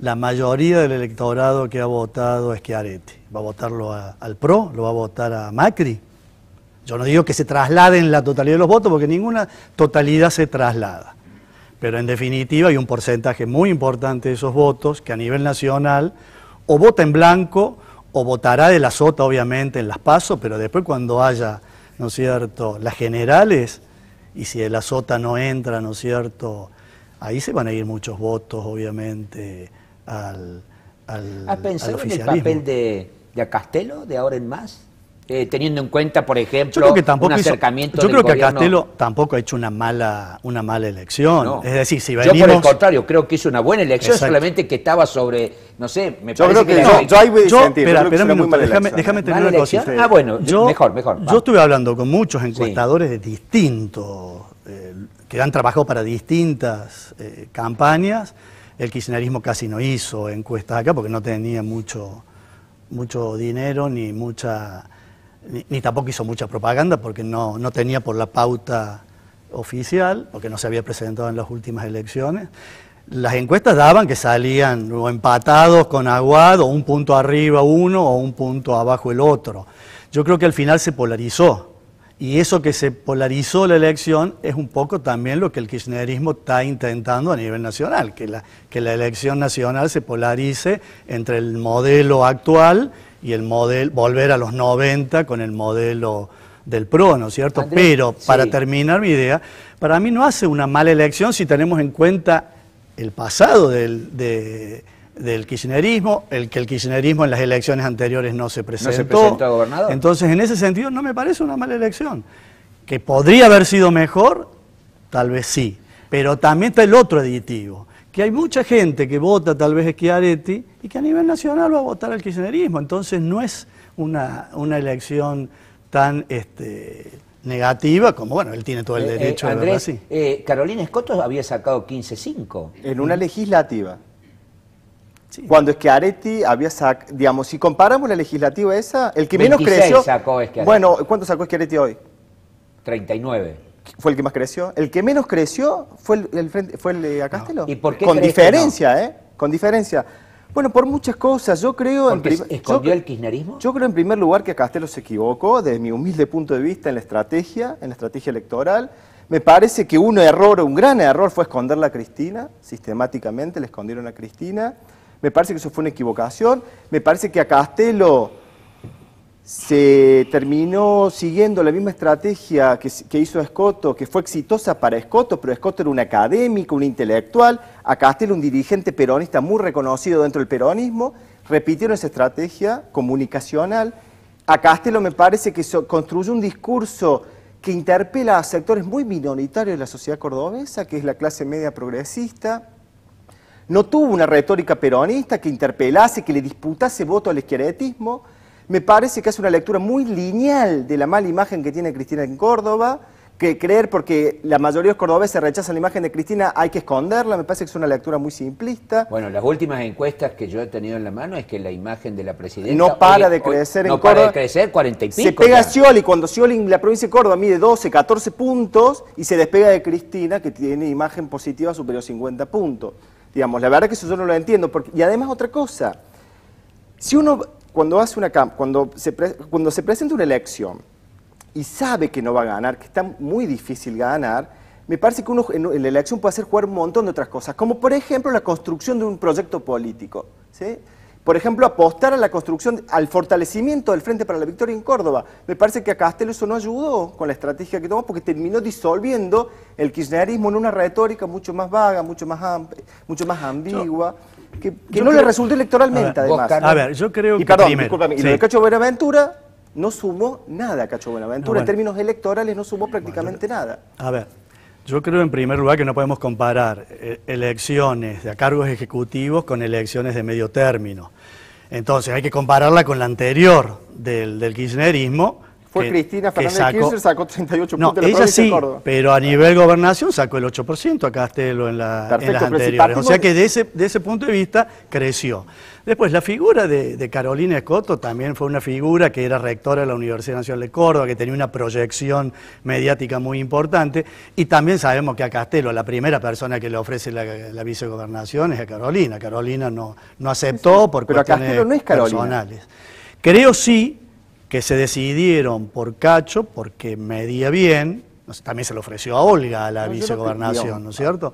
la mayoría del electorado que ha votado que Arete ¿Va a votarlo al PRO? ¿Lo va a votar a Macri? Yo no digo que se trasladen la totalidad de los votos, porque ninguna totalidad se traslada. Pero en definitiva hay un porcentaje muy importante de esos votos que a nivel nacional o vota en blanco o votará de la sota, obviamente, en las pasos, pero después cuando haya, ¿no es cierto?, las generales, y si de la sota no entra, ¿no es cierto?, ahí se van a ir muchos votos, obviamente, al, al pensado en el papel de, de Castelo de ahora en más? Eh, teniendo en cuenta, por ejemplo, que tampoco un acercamiento Yo creo que Castelo tampoco ha hecho una mala, una mala elección. Es decir, si Yo por el contrario, creo que hizo una buena elección, solamente que estaba sobre, no sé, me parece que... yo ahí déjame, tener una cosa. Ah, bueno, mejor, mejor. Yo estuve hablando con muchos encuestadores de distintos, eh, que han trabajado para distintas eh, campañas, el kirchnerismo casi no hizo encuestas acá porque no tenía mucho, mucho dinero ni mucha ni, tampoco hizo mucha propaganda porque no, no tenía por la pauta oficial, porque no se había presentado en las últimas elecciones. Las encuestas daban que salían o empatados con Aguado, un punto arriba uno o un punto abajo el otro. Yo creo que al final se polarizó y eso que se polarizó la elección es un poco también lo que el kirchnerismo está intentando a nivel nacional, que la, que la elección nacional se polarice entre el modelo actual y el modelo, volver a los 90 con el modelo del PRO, ¿no es cierto? Pero para terminar mi idea, para mí no hace una mala elección si tenemos en cuenta el pasado del, de del kirchnerismo, el que el kirchnerismo en las elecciones anteriores no se presentó. gobernador. Entonces, en ese sentido, no me parece una mala elección. Que podría haber sido mejor, tal vez sí. Pero también está el otro aditivo, que hay mucha gente que vota tal vez a y que a nivel nacional va a votar al kirchnerismo. Entonces, no es una, una elección tan este, negativa, como bueno, él tiene todo el eh, eh, derecho eh, así. Carolina Escoto había sacado 15-5. En una legislativa es Cuando Areti había sacado, digamos, si comparamos la legislativa esa, el que menos creció... sacó Schiaretti. Bueno, ¿cuánto sacó Schiaretti hoy? 39. ¿Fue el que más creció? El que menos creció fue el, fue el de Acastelo. ¿Y por qué Con diferencia, ¿eh? Con diferencia. Bueno, por muchas cosas. Yo creo... ¿Escondió el kirchnerismo? Yo creo en primer lugar que Castelo se equivocó, desde mi humilde punto de vista, en la estrategia, en la estrategia electoral. Me parece que un error, un gran error, fue esconderla a Cristina, sistemáticamente le escondieron a Cristina. Me parece que eso fue una equivocación. Me parece que a Castelo se terminó siguiendo la misma estrategia que, hizo Escoto, que fue exitosa para Escoto, pero Escoto era un académico, un intelectual, a Castelo un dirigente peronista muy reconocido dentro del peronismo, repitieron esa estrategia comunicacional. A Castelo me parece que construye construyó un discurso que interpela a sectores muy minoritarios de la sociedad cordobesa, que es la clase media progresista, no tuvo una retórica peronista que interpelase, que le disputase voto al izquierdismo. Me parece que es una lectura muy lineal de la mala imagen que tiene Cristina en Córdoba, que creer porque la mayoría de los cordobeses rechazan la imagen de Cristina, hay que esconderla, me parece que es una lectura muy simplista. Bueno, las últimas encuestas que yo he tenido en la mano es que la imagen de la presidenta... No para de crecer en Córdoba. No para de crecer, y Se pega a Scioli, cuando Scioli en la provincia de Córdoba mide 12, 14 puntos, y se despega de Cristina, que tiene imagen positiva superior a 50 puntos la verdad que eso yo no lo entiendo. Porque, y además otra cosa, si uno cuando, hace una, cuando, se cuando se presenta una elección y sabe que no va a ganar, que está muy difícil ganar, me parece que uno en la elección puede hacer jugar un montón de otras cosas, como por ejemplo la construcción de un proyecto político. ¿sí? por ejemplo, apostar a la construcción, al fortalecimiento del Frente para la Victoria en Córdoba. Me parece que a Castelo eso no ayudó con la estrategia que tomó porque terminó disolviendo el kirchnerismo en una retórica mucho más vaga, mucho más, mucho más ambigua. que, no le resultó electoralmente, además. a ver, yo creo y, que. Perdón, y lo de Cacho Buenaventura no sumó nada, Cacho Buenaventura. Ah, en términos electorales no sumó prácticamente nada. A ver, yo creo en primer lugar que no podemos comparar eh, elecciones de cargos ejecutivos con elecciones de medio término. Entonces hay que compararla con la anterior del, del kirchnerismo, fue Cristina Fernández Kirchner, sacó 38 no, puntos la ella sí, pero a nivel gobernación sacó el 8% a Castelo en, las anteriores. o sea que de ese, punto de vista creció. Después, la figura de, Carolina Escoto también fue una figura que era rectora de la Universidad Nacional de Córdoba, que tenía una proyección mediática muy importante, y también sabemos que a Castelo la primera persona que le ofrece la, vicegobernación es a Carolina. Carolina no, aceptó porque pero no es Carolina. Creo sí que se decidieron por Cacho porque medía bien, también se le ofreció a Olga a la vicegobernación, ¿no es cierto?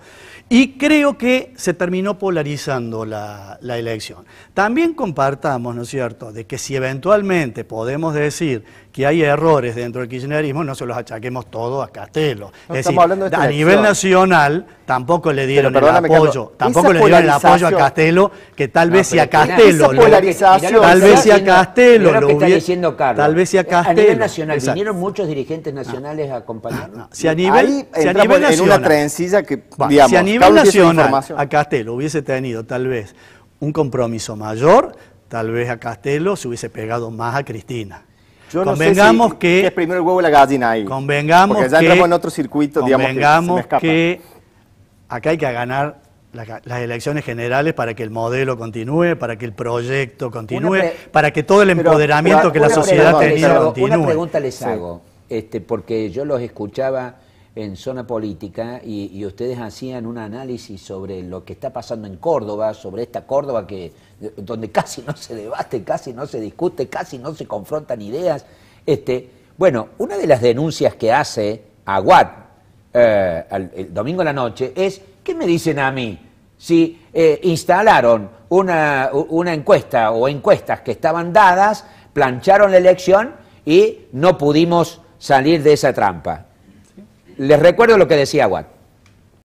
Y creo que se terminó polarizando la, elección. También compartamos, ¿no es cierto?, de que si eventualmente podemos decir que hay errores dentro del kirchnerismo, no se los achaquemos todos a Castelo. Estamos es decir, a nivel nacional Tampoco le dieron el apoyo, tampoco le dieron el apoyo a Castelo, que tal vez si a Castelo, polarización... tal vez si a Castelo lo hubiera, tal vez si a Castelo, a nivel nacional vinieron muchos dirigentes nacionales a acompañarnos. si a nivel, Ahí si a nivel nacional, en una trencilla que, digamos, si a nivel nacional a Castelo hubiese tenido tal vez un compromiso mayor, tal vez a Castelo se hubiese pegado más a Cristina. Yo convengamos no sé si, que, que, es primero el huevo y la gallina ahí. Convengamos porque ya entramos en otro circuito, digamos, que, se me escapa. que acá hay que ganar las elecciones generales para que el modelo continúe, para que el proyecto continúe, para que todo el empoderamiento que la sociedad tenía continúe. Una pregunta les hago, este, porque yo los escuchaba en zona política y, ustedes hacían un análisis sobre lo que está pasando en Córdoba, sobre esta Córdoba que donde casi no se debate, casi no se discute, casi no se confrontan ideas. Este, bueno, una de las denuncias que hace Aguad eh, el domingo a la noche es, ¿qué me dicen a mí? Si eh, instalaron una, una encuesta o encuestas que estaban dadas, plancharon la elección y no pudimos salir de esa trampa. Les recuerdo lo que decía Watt.